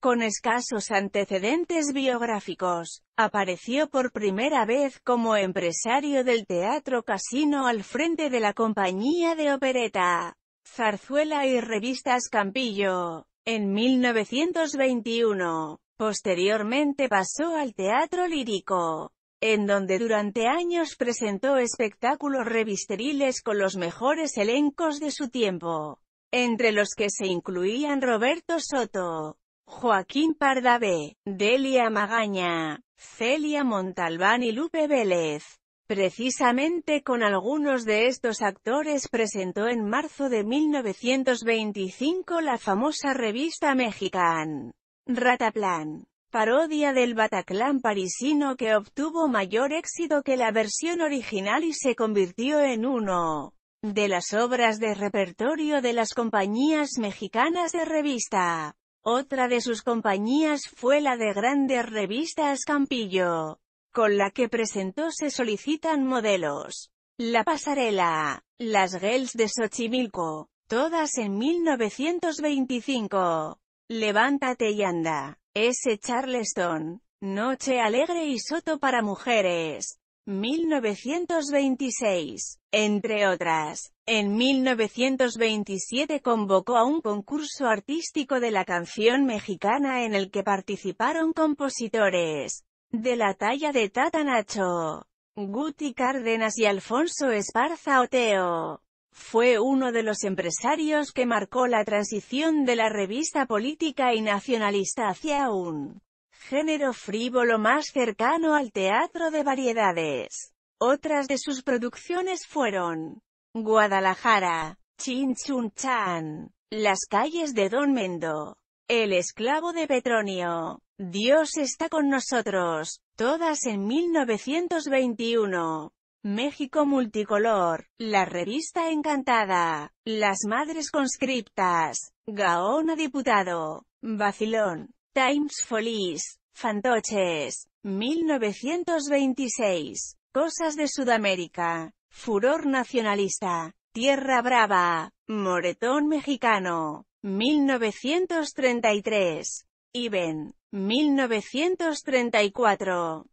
Con escasos antecedentes biográficos, apareció por primera vez como empresario del Teatro Casino al frente de la compañía de opereta, zarzuela y revistas Campillo, en 1921. Posteriormente pasó al Teatro Lírico, en donde durante años presentó espectáculos revisteriles con los mejores elencos de su tiempo, entre los que se incluían Roberto Soto, Joaquín Pardavé, Delia Magaña, Celia Montalbán y Lupe Vélez. Precisamente con algunos de estos actores presentó en marzo de 1925 la famosa revista mexicana, Rataplan, parodia del Bataclan parisino que obtuvo mayor éxito que la versión original y se convirtió en uno de las obras de repertorio de las compañías mexicanas de revista. Otra de sus compañías fue la de grandes revistas Campillo, con la que presentó Se solicitan modelos, La pasarela, Las Girls de Xochimilco, todas en 1925, Levántate y anda, S. Charleston, Noche Alegre y Soto para Mujeres, 1926, entre otras. En 1927 convocó a un concurso artístico de la canción mexicana en el que participaron compositores de la talla de Tata Nacho, Guti Cárdenas y Alfonso Esparza Oteo. Fue uno de los empresarios que marcó la transición de la revista política y nacionalista hacia un género frívolo más cercano al teatro de variedades. Otras de sus producciones fueron Guadalajara, Chin Chan, Las calles de Don Mendo, El esclavo de Petronio, Dios está con nosotros, todas en 1921. México Multicolor, La Revista Encantada, Las Madres Conscriptas, Gaona Diputado, Bacilón, Times Folies, Fantoches, 1926, Cosas de Sudamérica, Furor Nacionalista, Tierra Brava, Moretón Mexicano, 1933, Iben, 1934.